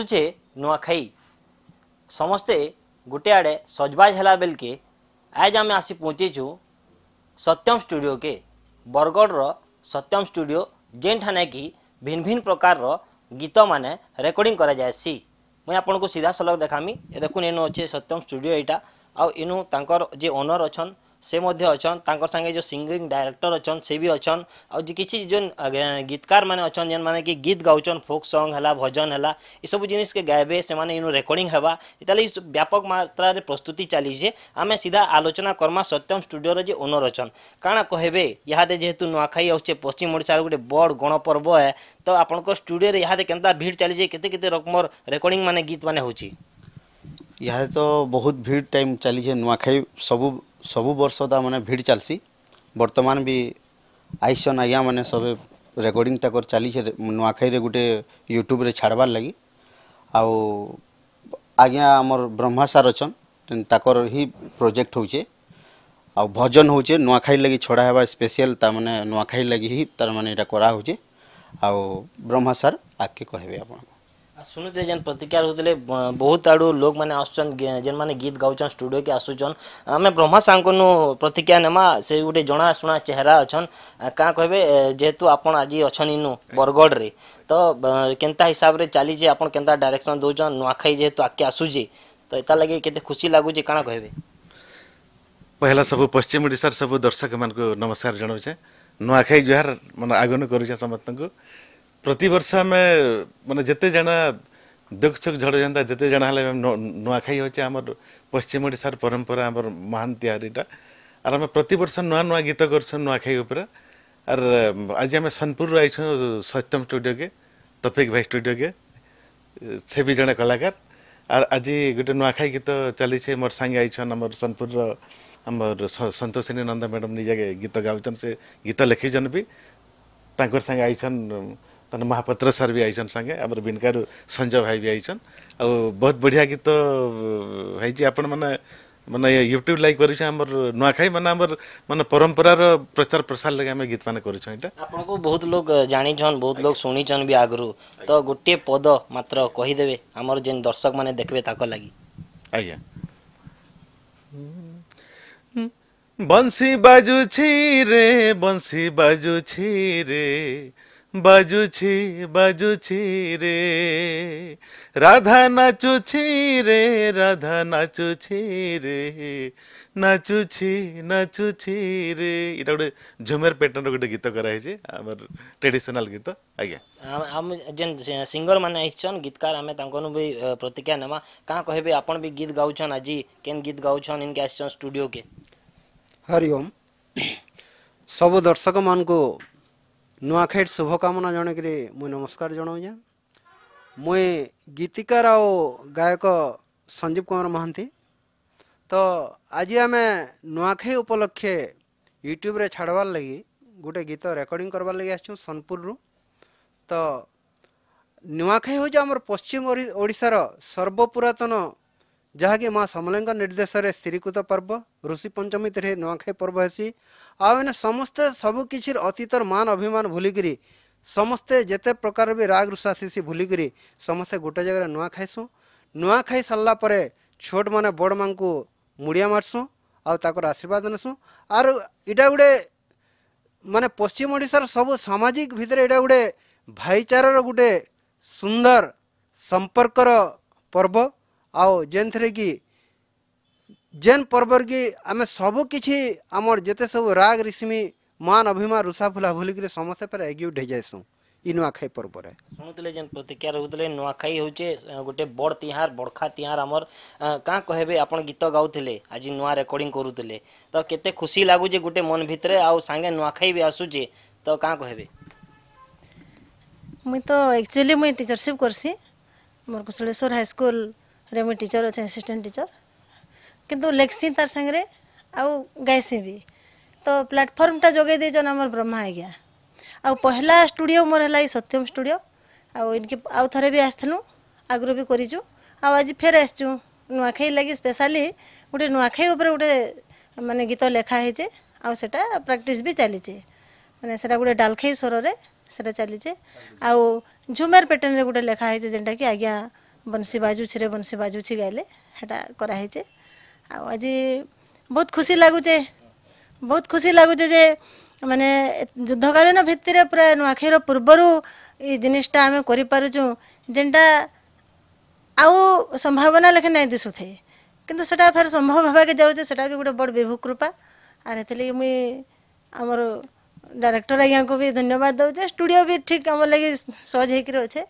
ଆସୁଛେ ନୂଆଖାଇ ସମସ୍ତେ ଗୋଟେ ଆଡ଼େ ସଜବାଜ ହେଲା ବେଲ୍କେ ଆଜ୍ ଆମେ ଆସି ପହଞ୍ଚିଛୁ ସତ୍ୟମ୍ ଷ୍ଟୁଡ଼ିଓକେ ବରଗଡ଼ର ସତ୍ୟମ୍ ଷ୍ଟୁଡ଼ିଓ ଯେନ୍ଠାନେ କି ଭିନ୍ନ ଭିନ୍ନ ପ୍ରକାରର ଗୀତମାନେ ରେକର୍ଡ଼ିଂ କରାଯାଏସି ମୁଇଁ ଆପଣଙ୍କୁ ସିଧାସଳଖ ଦେଖାମି ଏ ଦେଖୁନ୍ ଏନୁ ଅଛେ ସତ୍ୟମ୍ ଷ୍ଟୁଡ଼ିଓ ଏଇଟା ଆଉ ଇନୁ ତାଙ୍କର ଯେ ଓନର୍ ଅଛନ୍ ସେ ମଧ୍ୟ ଅଛନ୍ ତାଙ୍କର ସାଙ୍ଗେ ଯେଉଁ ସିଙ୍ଗିଂ ଡାଇରେକ୍ଟର ଅଛନ୍ ସେ ବି ଅଛନ୍ ଆଉ କିଛି ଯେନ୍ ଗୀତକାରମାନେ ଅଛନ୍ ଯେନ୍ମାନେ କି ଗୀତ ଗାଉଛନ୍ ଫୋକ୍ ସଙ୍ଗ୍ ହେଲା ଭଜନ ହେଲା ଏସବୁ ଜିନିଷକେ ଗାଇବେ ସେମାନେ ଇନୁ ରେକର୍ଡିଂ ହେବା ତାହେଲେ ବ୍ୟାପକ ମାତ୍ରାରେ ପ୍ରସ୍ତୁତି ଚାଲିଛେ ଆମେ ସିଧା ଆଲୋଚନା କର୍ମା ସତ୍ୟମ ଷ୍ଟୁଡ଼ିଓର ଯେ ଓନର୍ ଅଛନ୍ କାଣା କହିବେ ଇହାଦେ ଯେହେତୁ ନୂଆଖାଇ ଆସୁଛେ ପଶ୍ଚିମ ଓଡ଼ିଶାର ଗୋଟେ ବଡ଼ ଗଣପର୍ବ ଏ ତ ଆପଣଙ୍କ ଷ୍ଟୁଡ଼ିଓରେ ଇହାଦେ କେନ୍ତା ଭିଡ଼ ଚାଲିଛେ କେତେ କେତେ ରକମର ରେକର୍ଡିଂ ମାନେ ଗୀତ ମାନେ ହେଉଛି ଇହାଦେ ତ ବହୁତ ଭିଡ଼ ଟାଇମ୍ ଚାଲିଛେ ନୂଆଖାଇ ସବୁ ସବୁ ବର୍ଷ ତାମାନେ ଭିଡ଼ ଚାଲିସି ବର୍ତ୍ତମାନ ବି ଆଇସନ୍ ଆଜ୍ଞାମାନେ ସବେ ରେକର୍ଡିଂ ତାଙ୍କର ଚାଲିଛେ ନୂଆଖାଇରେ ଗୋଟେ ୟୁଟ୍ୟୁବ୍ରେ ଛାଡ଼ବାର୍ ଲାଗି ଆଉ ଆଜ୍ଞା ଆମର ବ୍ରହ୍ମା ସାର୍ ଅଛନ୍ ତାଙ୍କର ହିଁ ପ୍ରୋଜେକ୍ଟ ହଉଛେ ଆଉ ଭଜନ ହଉଛେ ନୂଆଖାଇ ଲାଗି ଛଡ଼ା ହେବା ସ୍ପେସିଆଲ୍ ତାମାନେ ନୂଆଖାଇ ଲାଗି ହିଁ ତାର ମାନେ ଏଇଟା କରାହଉଛେ ଆଉ ବ୍ରହ୍ମା ସାର୍ ଆଗକେ କହିବେ ଆପଣଙ୍କୁ ଶୁଣୁଥିଲେ ଯେନ୍ ପ୍ରତିକାର ହେଉଥିଲେ ବହୁତ ଆଡ଼ୁ ଲୋକମାନେ ଆସୁଛନ୍ ଯେନ୍ମାନେ ଗୀତ ଗାଉଛନ୍ ଷ୍ଟୁଡ଼ିଓକେ ଆସୁଛନ୍ ଆମେ ବ୍ରହ୍ମା ସାଙ୍ଗନୁ ପ୍ରତିକ୍ରିୟା ନେମା ସେ ଗୋଟେ ଜଣାଶୁଣା ଚେହେରା ଅଛନ୍ କାଁ କହିବେ ଯେହେତୁ ଆପଣ ଆଜି ଅଛନ୍ ଇନୁ ବରଗଡ଼ରେ ତ କେନ୍ତା ହିସାବରେ ଚାଲିଛେ ଆପଣ କେନ୍ତା ଡାଇରେକ୍ସନ୍ ଦେଉଛନ୍ ନୂଆଖାଇ ଯେହେତୁ ଆଗ୍କେ ଆସୁଛେ ତ ଏତା ଲାଗି କେତେ ଖୁସି ଲାଗୁଛେ କାଣା କହିବେ ପହେଲା ସବୁ ପଶ୍ଚିମ ଓଡ଼ିଶାର ସବୁ ଦର୍ଶକମାନଙ୍କୁ ନମସ୍କାର ଜଣାଉଛେ ନୂଆଖାଇ ଜୁହାର ମାନେ ଆଗମନ କରୁଛେ ସମସ୍ତଙ୍କୁ ପ୍ରତିବର୍ଷ ଆମେ ମାନେ ଯେତେ ଜଣା ଦୁଃଖ ସୁଖ ଝଡ଼ ଯେନ୍ତା ଯେତେ ଜଣା ହେଲେ ନୂଆଖାଇ ହେଉଛେ ଆମର ପଶ୍ଚିମ ଓଡ଼ିଶାର ପରମ୍ପରା ଆମର ମହାନ ତିହାରିଟା ଆର୍ ଆମେ ପ୍ରତିବର୍ଷ ନୂଆ ନୂଆ ଗୀତ କରୁଛୁଁ ନୂଆଖାଇ ଉପରେ ଆର୍ ଆଜି ଆମେ ସୋନପୁରରୁ ଆଇଛୁଁ ସତ୍ୟମ ଷ୍ଟୁଡ଼ିଓକେ ତପିକ ଭାଇ ଷ୍ଟୁଡ଼ିଓକେ ସେ ବି ଜଣେ କଳାକାର ଆର୍ ଆଜି ଗୋଟେ ନୂଆଖାଇ ଗୀତ ଚାଲିଛେ ମୋର ସାଙ୍ଗେ ଆଇଛନ୍ ଆମର ସୋନପୁରର ଆମର ସନ୍ତୋଷିନୀ ନନ୍ଦ ମ୍ୟାଡ଼ମ୍ ନିଜେ ଗୀତ ଗାଉଛନ୍ ସେ ଗୀତ ଲେଖିଛନ୍ ବି ତାଙ୍କର ସାଙ୍ଗେ ଆଇଛନ୍ तन महापत्र सर भी आईचन संगे आम बिनकार संजय भाई भी आईचन आ बहुत बढ़िया गीत है आपण मैंने মানে ইউট্যুব লাইক করেছে আমার নয়াখাই মানে আমার মানে পরম্পরার প্রচার প্রসার লাগে আমি গীত মানে করেছ এটা আপনাকে বহুত লোক জানিছন বহুত লোক শুনিছন বি আগরু তো গোটিয়ে পদ মাত্র কহি দেবে আমার যে দর্শক মানে দেখবে তাক লাগি আজ্ঞা বংশী বাজুছি রে বংশী বাজুছি রে বাজুছি বাজুছি রে রাধা নাচুছি রে রাধা নাচুছি রে নাচুছি নাচুছি রে এটা গোটে ঝুমের প্যাটর্নর গোটে গীত করা হয়েছে আমার ট্রেডিশনাল গীত আজ্ঞা ଆମେ ଯେନ୍ ସିଙ୍ଗର୍ମାନେ ଆସିଛନ୍ ଗୀତକାର ଆମେ ତାଙ୍କନୁ ବି ପ୍ରତିକ୍ରିୟା ନେମା କାଣା କହିବେ ଆପଣ ବି ଗୀତ ଗାଉଛନ୍ ଆଜି କେନ୍ ଗୀତ ଗାଉଛନ୍ ଇନ୍କେ ଆସିଛନ୍ ଷ୍ଟୁଡ଼ିଓକେ ହରି ଓମ୍ ସବୁ ଦର୍ଶକମାନଙ୍କୁ ନୂଆଖାଇଟ୍ ଶୁଭକାମନା ଜଣେକିରି ମୁଇଁ ନମସ୍କାର ଜଣଉଛେଁ ମୁଇଁ ଗୀତିକାର ଆଉ ଗାୟକ ସଞ୍ଜୀବ କୁମାର ମହାନ୍ତି ତ ଆଜି ଆମେ ନୂଆଖାଇ ଉପଲକ୍ଷେ ୟୁଟ୍ୟୁବରେ ଛାଡ଼ବାର୍ ଲାଗି ଗୋଟେ ଗୀତ ରେକର୍ଡ଼ିଂ କରବାର୍ ଲାଗି ଆସିଛୁ ସୋନପୁରରୁ ତ ନୂଆଖାଇ ହେଉଛି ଆମର ପଶ୍ଚିମ ଓଡ଼ିଶାର ସର୍ବପୁରାତନ ଯାହାକି ମା ସମଲେଙ୍କ ନିର୍ଦ୍ଦେଶରେ ସ୍ଥିରୀକୃତ ପର୍ବ ଋଷି ପଞ୍ଚମୀଥିରେ ନୂଆଖାଇ ପର୍ବ ହେସି ଆଉ ଏନେ ସମସ୍ତେ ସବୁ କିଛି ଅତୀତର ମାନ ଅଭିମାନ ଭୁଲିକିରି ସମସ୍ତେ ଯେତେ ପ୍ରକାର ବି ରାଗ ରୁଷା ଥିସି ଭୁଲିକିରି ସମସ୍ତେ ଗୋଟେ ଜାଗାରେ ନୂଆ ଖାଇସୁଁ ନୂଆ ଖାଇ ସାରିଲା ପରେ ଛୋଟମାନେ ବଡ଼ ବଡ଼ମାନଙ୍କୁ ମୁଡ଼ିଆ ମାରସୁଁ ଆଉ ତାଙ୍କର ଆଶୀର୍ବାଦ ନେସୁଁ ଆର୍ ଇଟା ଗୋଟେ ମାନେ ପଶ୍ଚିମ ଓଡ଼ିଶାର ସବୁ ସାମାଜିକ ଭିତରେ ଏଇଟା ଗୋଟେ ଭାଇଚାରାର ଗୋଟେ ସୁନ୍ଦର ସମ୍ପର୍କର ପର୍ବ ଆଉ ଯେନ୍ଥିରେ କି ଯେନ୍ ପର୍ବର କି ଆମେ ସବୁକିଛି ଆମର୍ ଯେତେ ସବୁ ରାଗ ରିସିମି ମାନ ଅଭିମାନ ରୁଷା ଫୁଲା ଭୁଲିକିରି ସମସ୍ତେ ପୁରା ଏକଜୁଟ ହେଇଯାଇସୁଁ ଇ ନୂଆଖାଇ ପର୍ବରେ ଶୁଣୁଥିଲେ ଯେନ୍ ପ୍ରତିକ୍ରିୟା ରହୁଥିଲେ ନୂଆଖାଇ ହେଉଛେ ଗୋଟେ ବଡ଼ ତିହାର ବଡ଼ଖା ତିହାର ଆମର କାଁ କହିବେ ଆପଣ ଗୀତ ଗାଉଥିଲେ ଆଜି ନୂଆ ରେକର୍ଡିଂ କରୁଥିଲେ ତ କେତେ ଖୁସି ଲାଗୁଛେ ଗୋଟେ ମନ ଭିତରେ ଆଉ ସାଙ୍ଗେ ନୂଆଖାଇ ବି ଆସୁଛେ ତ କାଁ କହିବେ ମୁଇଁ ତ ଆକ୍ଚୁଆଲି ମୁଇଁ ଟିଚରସିପ୍ କର୍ସି ମୋର କୁଶଳେଶ୍ୱର ହାଇସ୍କୁଲ ରେ ମୁଇଁ ଟିଚର୍ ଅଛେ ଆସିଷ୍ଟାଣ୍ଟ ଟିଚର୍ କିନ୍ତୁ ଲେଖ୍ସି ତାର୍ ସାଙ୍ଗରେ ଆଉ ଗାଏସି ବି ତ ପ୍ଲାଟଫର୍ମଟା ଯୋଗେଇ ଦେଇଛନ୍ ଆମର୍ ବ୍ରହ୍ମା ଆଜ୍ଞା ଆଉ ପହିଲା ଷ୍ଟୁଡ଼ିଓ ମୋର ହେଲା ଏଇ ସତ୍ୟମ୍ ଷ୍ଟୁଡ଼ିଓ ଆଉ ଇନ୍କେ ଆଉ ଥରେ ବି ଆସିଥିଲୁ ଆଗରୁ ବି କରିଛୁ ଆଉ ଆଜି ଫେର୍ ଆସିଛୁ ନୂଆଖାଇ ଲାଗି ସ୍ପେଶାଲି ଗୋଟେ ନୂଆଖାଇ ଉପରେ ଗୋଟେ ମାନେ ଗୀତ ଲେଖା ହେଇଛେ ଆଉ ସେଟା ପ୍ରାକ୍ଟିସ୍ ବି ଚାଲିଛେ ମାନେ ସେଟା ଗୋଟେ ଡାଲଖାଇ ସ୍ୱରରେ ସେଟା ଚାଲିଛେ ଆଉ ଝୁମେର ପେଟର୍ନରେ ଗୋଟେ ଲେଖା ହେଇଛେ ଯେନ୍ଟାକି ଆଜ୍ଞା ବଂଶୀ ବାଜୁଛିରେ ବଂଶୀ ବାଜୁଛି ଗାଇଲେ ହେଟା କରାହେଇଛେ ଆଉ ଆଜି ବହୁତ ଖୁସି ଲାଗୁଛେ ବହୁତ ଖୁସି ଲାଗୁଛେ ଯେ ମାନେ ଯୁଦ୍ଧକାଳୀନ ଭିତ୍ତିରେ ପୁରା ନୂଆଖାଇର ପୂର୍ବରୁ ଏଇ ଜିନିଷଟା ଆମେ କରିପାରୁଛୁ ଯେନ୍ଟା ଆଉ ସମ୍ଭାବନା ଲେଖେ ନାଇଁ ଦିଶୁଥାଏ କିନ୍ତୁ ସେଟା ଫେର ସମ୍ଭବ ହେବାକେ ଯାଉଛେ ସେଟା ବି ଗୋଟେ ବଡ଼ ବିଭୁ କୃପା ଆର୍ ଏଥିଲାଗି ମୁଇଁ ଆମର ଡାଇରେକ୍ଟର ଆଜ୍ଞାଙ୍କୁ ବି ଧନ୍ୟବାଦ ଦେଉଛେ ଷ୍ଟୁଡ଼ିଓ ବି ଠିକ୍ ଆମର ଲାଗି ସହଜ ହେଇକିରି ଅଛେ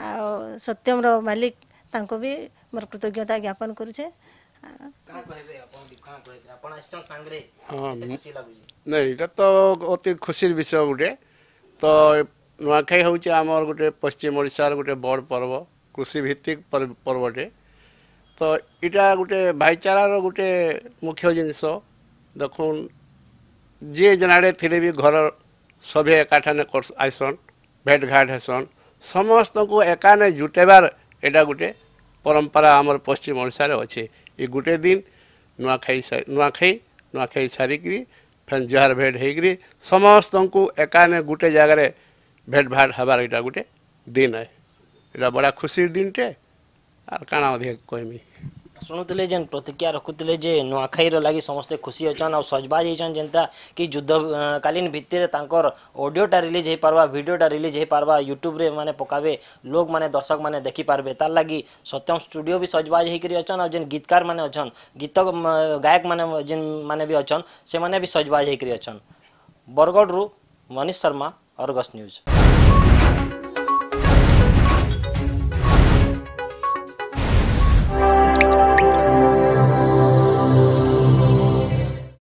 ଆଉ ସତ୍ୟମର ମାଲିକ ତାଙ୍କୁ ବି ମୋର କୃତଜ୍ଞତା ଜ୍ଞାପନ କରୁଛେ ନାଇଁ ଏଇଟା ତ ଅତି ଖୁସିର ବିଷୟ ଗୋଟେ ତ ନୂଆଖାଇ ହେଉଛି ଆମର ଗୋଟେ ପଶ୍ଚିମ ଓଡ଼ିଶାର ଗୋଟେ ବଡ଼ ପର୍ବ କୃଷି ଭିତ୍ତିକ ପର୍ବଟେ ତ ଏଇଟା ଗୋଟେ ଭାଇଚାରାର ଗୋଟେ ମୁଖ୍ୟ ଜିନିଷ ଦେଖୁନ୍ ଯିଏ ଜଣାଡ଼େ ଥିଲେ ବି ଘରର ସଭିଏ ଏକାଠାନେ ଆସନ୍ ଭେଟ୍ଘାଟ୍ ହେସନ୍ ସମସ୍ତଙ୍କୁ ଏକାନେ ଜୁଟେଇବାର ଏଇଟା ଗୋଟେ ପରମ୍ପରା ଆମର ପଶ୍ଚିମ ଓଡ଼ିଶାରେ ଅଛେ ଏ ଗୋଟେ ଦିନ ନୂଆଖାଇ ନୂଆଖାଇ ନୂଆଖାଇ ସାରିକିରି ଫେନ୍ ଜୁହାର ଭେଟ୍ ହେଇକିରି ସମସ୍ତଙ୍କୁ ଏକାନେ ଗୋଟେ ଜାଗାରେ ଭେଟ୍ ଭାଟ୍ ହେବାର ଏଇଟା ଗୋଟେ ଦିନ ଏ ଏଇଟା ବଡ଼ା ଖୁସିର ଦିନଟେ ଆର୍ କାଣା ଅଧିକ କହିମି ଶୁଣୁଥିଲେ ଯେନ୍ ପ୍ରତିକ୍ରିୟା ରଖୁଥିଲେ ଯେ ନୂଆଖାଇର ଲାଗି ସମସ୍ତେ ଖୁସି ଅଛନ୍ ଆଉ ସଜବା ଯାଇଛନ୍ ଯେନ୍ତା କି ଯୁଦ୍ଧକାଳୀନ ଭିତ୍ତିରେ ତାଙ୍କର ଅଡ଼ିଓଟା ରିଲିଜ୍ ହେଇପାର୍ବା ଭିଡ଼ିଓଟା ରିଲିଜ୍ ହେଇପାର୍ବା ୟୁଟ୍ୟୁବ୍ରେ ମାନେ ପକାବେ ଲୋକମାନେ ଦର୍ଶକମାନେ ଦେଖିପାର୍ବେ ତାର୍ ଲାଗି ସତ୍ୟମ୍ ଷ୍ଟୁଡ଼ିଓ ବି ସଜବାଜ ହେଇକରି ଅଛନ୍ ଆଉ ଯେନ୍ ଗୀତକାରମାନେ ଅଛନ୍ ଗୀତ ଗାୟକମାନେ ଯେନ୍ମାନେ ବି ଅଛନ୍ ସେମାନେ ବି ସଜବାଜ ହେଇକରି ଅଛନ୍ ବରଗଡ଼ରୁ ମନୀଷ ଶର୍ମା ଅର୍ଗସ୍ ନ୍ୟୁଜ୍